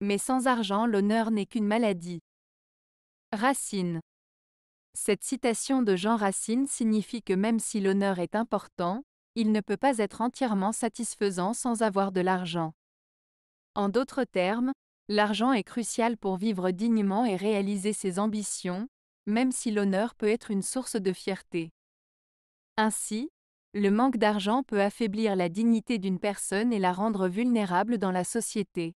Mais sans argent l'honneur n'est qu'une maladie. Racine. Cette citation de Jean Racine signifie que même si l'honneur est important, il ne peut pas être entièrement satisfaisant sans avoir de l'argent. En d'autres termes, l'argent est crucial pour vivre dignement et réaliser ses ambitions, même si l'honneur peut être une source de fierté. Ainsi, le manque d'argent peut affaiblir la dignité d'une personne et la rendre vulnérable dans la société.